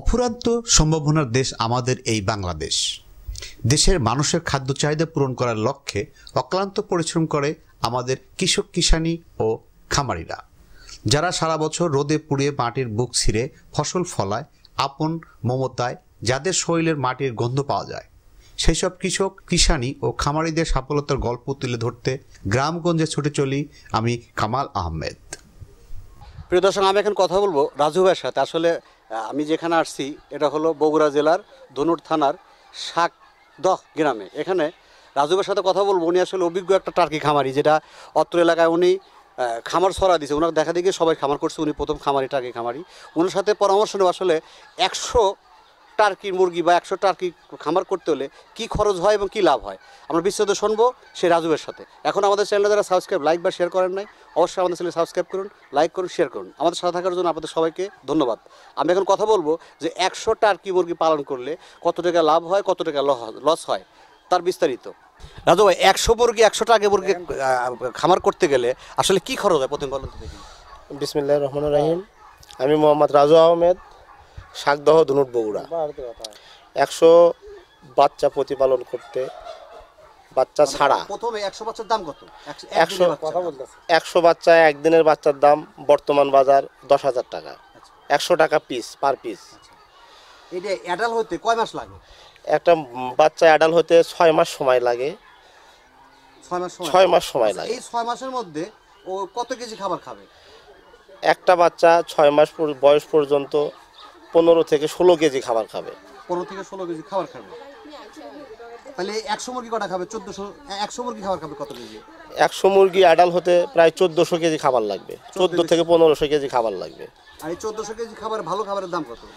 অপরাধ সম্ভাবনার দেশ আমাদের এই বাংলাদেশ দেশের মানুষের খাদ্য চাহিদা পূরণ করার লক্ষ্যে অক্লান্ত পরিশ্রম করে আমাদের কৃষক কিষানি ও খামারিরা যারা সারা বছর রোদে পুড়িয়ে মাটির বুক ছিঁড়ে ফসল ফলায় আপন মমতায় যাদের শরীরের মাটির গন্ধ পাওয়া যায় সেই সব কৃষক কিষানি ও খামারিদের সফলতার গল্প তুলে ধরতে গ্রামগঞ্জে ছুটে চলি আমি কামাল আহমেদ প্রিয় দর্শক আমি এখন কথা বলবো রাজু ভাইয়ের সাথে আসলে আমি যেখানে আসছি এটা হলো বগুড়া জেলার ধনুর থানার শাক দহ গ্রামে এখানে রাজুবের সাথে কথা বলবো উনি আসলে অভিজ্ঞ একটা টার্কি খামারি যেটা অত্র এলাকায় উনি খামার ছড়া দিয়েছে ওনার দেখা দেখে সবাই খামার করছে উনি প্রথম খামারি টার্কি খামারি ওনার সাথে পরামর্শ নেওয়া আসলে একশো টার্কি মুরগি বা একশো টার্কি খামার করতে হলে কি খরচ হয় এবং কি লাভ হয় আমরা বিস্তারিত শুনবো সেই রাজুবের সাথে এখন আমাদের চ্যানেলে যারা সাবস্ক্রাইব লাইক বা শেয়ার করেন নাই অবশ্যই আমাদের চ্যানেলে সাবস্ক্রাইব করুন লাইক করুন শেয়ার করুন আমাদের সাথে থাকার জন্য আপনাদের সবাইকে ধন্যবাদ আমি এখন কথা বলবো যে একশো টার্কি মুরগি পালন করলে কত টাকা লাভ হয় কত টাকা লস হয় তার বিস্তারিত রাজু ভাই একশো মুরগি একশো টাকা মুরগি খামার করতে গেলে আসলে কি খরচ হয় প্রথম বলুন বিসমিল্লাহ রহমান রাহিম আমি মোহাম্মদ রাজু আহমেদ শাকদহ ধনুট বগুড়া একশো বাচ্চা প্রতিপালন করতে বাচ্চা মানে ছাড়া প্রথমে একশো বাচ্চার দাম কত একশো একশো বাচ্চা একদিনের বাচ্চার দাম বর্তমান বাজার দশ হাজার টাকা আচ্ছা। একশো টাকা পিস পার পিস এটা হতে মাস একটা বাচ্চা অ্যাডাল হতে ছয় মাস সময় লাগে মাস ছয় মাস সময় আচ্ছা, লাগে এই ছয় মাসের মধ্যে ও কত কেজি খাবার খাবে একটা বাচ্চা ছয় মাস বয়স পর্যন্ত পনেরো থেকে ষোলো কেজি খাবার খাবে পনেরো থেকে ষোলো কেজি খাবার খাবে তাহলে একশো মুরগি কটা খাবে একশো মুরগি খাবার খাবে কত কেজি একশো মুরগি অ্যাডাল হতে প্রায় চোদ্দোশো কেজি খাবার লাগবে চোদ্দো থেকে পনেরোশো কেজি খাবার লাগবে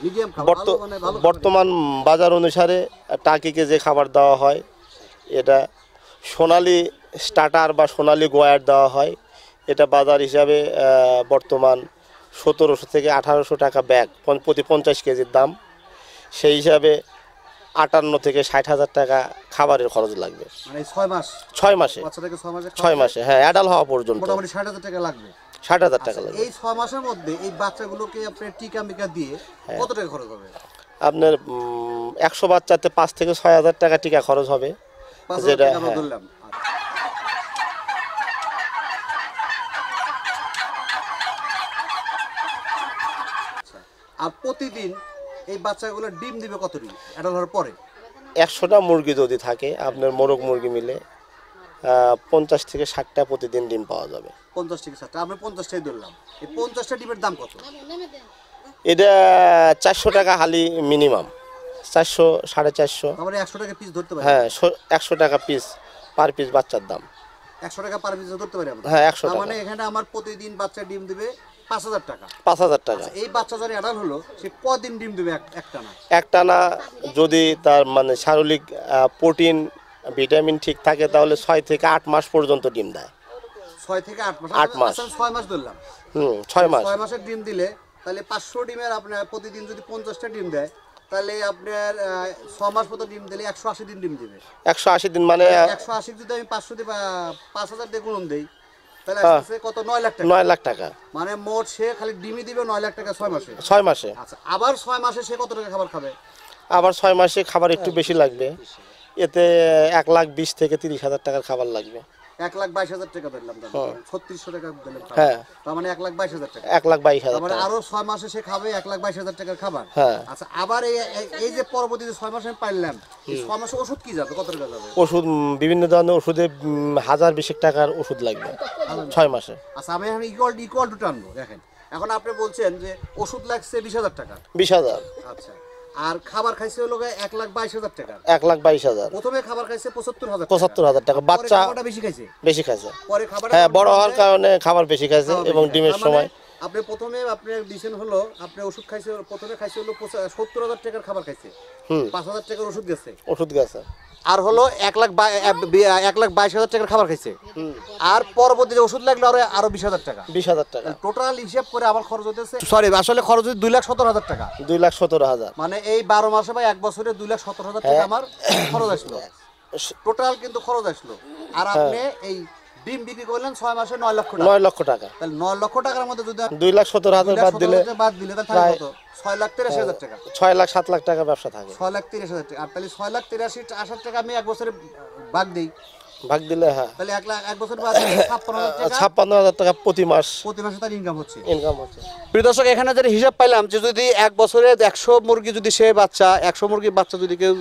কেজি মানে বর্তমান বাজার অনুসারে টাকিকে যে খাবার দেওয়া হয় এটা সোনালি স্টার্টার বা সোনালি গোয়ার দেওয়া হয় এটা বাজার হিসাবে বর্তমান সতেরোশো থেকে আঠারোশো টাকা ব্যাগ প্রতি পঞ্চাশ কেজির দাম সেই হিসাবে আটান্ন থেকে ষাট হাজার টাকা খাবারের খরচ লাগবে মানে ছয় মাসে ছয় মাসে হ্যাঁ অ্যাডাল হওয়া পর্যন্ত ষাট হাজার টাকা লাগবে ষাট হাজার টাকা আচ্ছা, এই ছয় মাসের মধ্যে এই বাচ্চাগুলোকে আপনার টিকা মিকা দিয়ে হ্যাঁ। কত টাকা খরচ হবে আপনার একশো বাচ্চাতে পাঁচ থেকে ছয় হাজার টাকা টিকা খরচ হবে যেটা আর প্রতিদিন এই বাচ্চাগুলো ডিম দিবে ডিম অ্যাডাল হওয়ার পরে একশোটা মুরগি যদি থাকে আপনার মোরগ মুরগি মিলে পঞ্চাশ থেকে ষাটটা প্রতিদিন ডিম পাওয়া যাবে পঞ্চাশ থেকে ষাটটা আমরা পঞ্চাশটাই ধরলাম এই পঞ্চাশটা ডিমের দাম কত এটা চারশো টাকা হালি মিনিমাম চারশো সাড়ে চারশো মানে একশো টাকা পিস ধরতে পারি হ্যাঁ একশো টাকা পিস পার পিস বাচ্চার দাম একশো টাকা পার পিস ধরতে পারি হ্যাঁ একশো টাকা মানে এখানে আমার প্রতিদিন বাচ্চা ডিম দেবে পাঁচ হাজার টাকা পাঁচ হাজার টাকা আচ্ছা, এই বাচ্চা যার অ্যাডাল্ট হলো সে কদিন ডিম দেবে একটানা একটানা যদি তার মানে শারীরিক প্রোটিন ভিটামিন ঠিক থাকে তাহলে ছয় থেকে আট মাস পর্যন্ত ডিম দেয় ছয় থেকে আট আট মাস আচ্ছা, ছয় মাস ধরলাম হুম ছয় মাস ছয় মাসের ডিম দিলে তাহলে পাঁচশো ডিমের আপনার প্রতিদিন যদি পঞ্চাশটা ডিম দেয় তাহলে আপনার ছ মাস মতো ডিম দিলে একশো আশি দিন ডিম দেবে একশো আশি দিন মানে একশো আশি যদি আমি পাঁচশো দিয়ে পাঁচ হাজার দিয়ে গুণ দিই হ্যাঁ। কত লাখ টাকা লাখ টাকা মানে মোট সে খালি দিবে লাখ টাকা মাসে মাসে আচ্ছা আবার মাসে সে কত টাকা খাবার খাবে আবার ছয় মাসে খাবার একটু হ্যাঁ, বেশি লাগবে এতে এক লাখ বিশ থেকে তিরিশ হাজার টাকার খাবার লাগবে হ্যাঁ। মানে। হ্যাঁ। মানে এক লাখ বাইশ হাজার টাকা এক লাখ হাজার মানে টাকা এক বাইশ আরো ছয় মাসে সে খাবে এক লাখ হ্যাঁ। আচ্ছা, এই যে পরবর্তীতে ছয় মাসে আমি পাইলাম ছয় মাসে ওষুধ কি কত ওষুধ বিভিন্ন ধরনের ওষুধে হাজার বিশেক টাকার ওষুধ লাগবে ছয় মাসে আচ্ছা আমি এখন ইকুয়াল ইকুয়াল টু দেখেন এখন আপনি বলছেন যে ওষুধ লাগছে বিশ হাজার টাকা বিশ হাজার আচ্ছা আর খাবার খাইছে হলো এক লাখ বাইশ হাজার টাকা এক লাখ বাইশ হাজার প্রথমে খাবার খাইছে পঁচাত্তর হাজার পঁচাত্তর হাজার টাকা বাচ্চা বেশি খাইছে বেশি খাইছে পরে খাবার হ্যাঁ বড় হওয়ার কারণে খাবার বেশি খাইছে এবং ডিমের মানে সময় আপনি প্রথমে আপনি ডিসিশন হলো আপনি ওষুধ খাইছে প্রথমে খাইছে হলো সত্তর হাজার টাকার খাবার খাইছে পাঁচ হাজার টাকার ওষুধ গেছে ওষুধ গেছে আর হলো এক লাখ এক লাখ বাইশ হাজার টাকার খাবার খাইছে আর পরবর্তীতে ওষুধ লাগলো আরো আরো বিশ হাজার টাকা বিশ হাজার টাকা টোটাল হিসাব করে আবার খরচ হতেছে সরি আসলে খরচ হচ্ছে দুই লাখ সতেরো হাজার টাকা দুই লাখ সতেরো হাজার মানে এই বারো মাসে বা এক বছরে দুই লাখ সতেরো হাজার টাকা হ্যাঁ। আমার খরচ আসলো টোটাল কিন্তু খরচ আসলো আর হ্যাঁ। আপনি এই ডিম বিক্রি করলেন ছয় মাসে নয় লক্ষ নয় লক্ষ টাকা তাহলে নয় লক্ষ টাকার মধ্যে যদি দুই লাখ সত্তর হাজার বাদ দিলে বাদ দিলে তাহলে ছয় লাখ তিরাশি হাজার টাকা ছয় লাখ সাত লাখ টাকা ব্যবসা থাকে ছয় লাখ তিরাশি হাজার টাকা আর তাহলে ছয় লাখ তিরাশি হাজার টাকা আমি এক বছরে বাদ দিই ভাগ দিলে হ্যাঁ তাহলে এক লাখ এক বছর বাদে ছাপ্পান্ন হাজার টাকা প্রতি মাস প্রতি মাসে তার ইনকাম হচ্ছে ইনকাম হচ্ছে প্রিয় দর্শক এখানে যেটা হিসাব পাইলাম যে যদি এক বছরে একশো মুরগি যদি সে বাচ্চা একশো মুরগির বাচ্চা যদি কেউ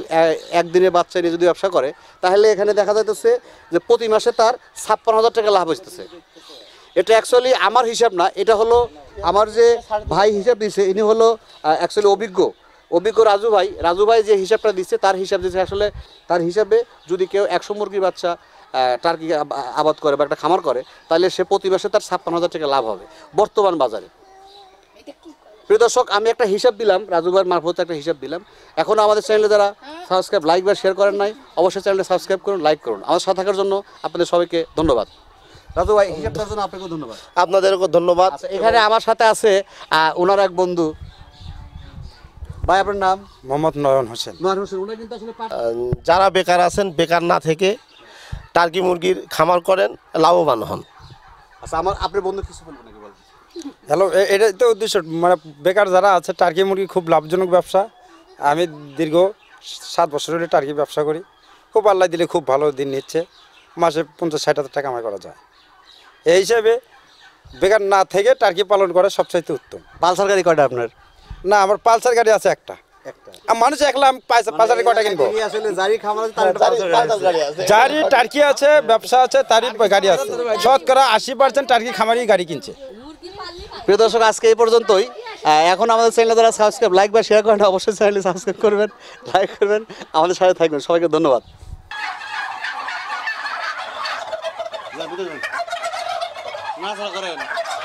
একদিনে বাচ্চা নিয়ে যদি ব্যবসা করে তাহলে এখানে দেখা যাইতেছে যে প্রতি মাসে তার ছাপ্পান্ন হাজার টাকা লাভ হইতেছে এটা অ্যাকচুয়ালি আমার হিসাব না এটা হলো আমার যে ভাই হিসাব দিয়েছে ইনি হলো অ্যাকচুয়ালি অভিজ্ঞ অভিজ্ঞ রাজু ভাই রাজু ভাই যে হিসাবটা দিচ্ছে তার হিসাব দিচ্ছে আসলে তার হিসাবে যদি কেউ একশো মুরগির বাচ্চা টার্কি আবাদ করে বা একটা খামার করে তাহলে সে প্রতি মাসে তার ছাপ্পান্ন হাজার টাকা লাভ হবে বর্তমান বাজারে প্রিয় দর্শক আমি একটা হিসাব দিলাম রাজু ভাইয়ের মারফত একটা হিসাব দিলাম এখন আমাদের চ্যানেলে যারা সাবস্ক্রাইব হ্যাঁ। লাইক বা শেয়ার করেন নাই অবশ্যই চ্যানেলটা সাবস্ক্রাইব করুন লাইক করুন আমার সাথে থাকার জন্য আপনাদের সবাইকে ধন্যবাদ রাজু ভাই হিসাবটার জন্য আপনাকে ধন্যবাদ আপনাদেরকে ধন্যবাদ আচ্ছা, এখানে আমার সাথে আছে ওনার এক বন্ধু ভাই আপনার নাম মোহাম্মদ নয়ন হোসেন যারা বেকার আছেন বেকার না থেকে টার্কি মুরগির খামার করেন লাভবান হন আচ্ছা আমার আপনার বন্ধু কিছু হ্যালো এটা তো উদ্দেশ্য মানে বেকার যারা আছে টার্কি মুরগি খুব লাভজনক ব্যবসা আমি দীর্ঘ সাত বছর ধরে টার্কি ব্যবসা করি খুব আল্লাহ দিলে খুব ভালো দিন নিচ্ছে মাসে পঞ্চাশ ষাট হাজার টাকা আমার করা যায় এই হিসাবে বেকার না থেকে টার্কি পালন করা সবচাইতে উত্তম পালসার গাড়ি কয়টা আপনার না আমার পালসার গাড়ি আছে একটা মানুষ একলাম মানে পালসার কটা কিনবো যারই টার্কি আছে ব্যবসা আছে তারই গাড়ি আছে শতকরা আশি পার্সেন্ট টার্কি খামারি গাড়ি কিনছে প্রিয় দর্শক আজকে এই পর্যন্তই এখন আমাদের চ্যানেলে যারা সাবস্ক্রাইব লাইক বা শেয়ার করেন অবশ্যই চ্যানেলে সাবস্ক্রাইব করবেন লাইক করবেন আমাদের সাথে থাকবেন সবাইকে ধন্যবাদ না করেন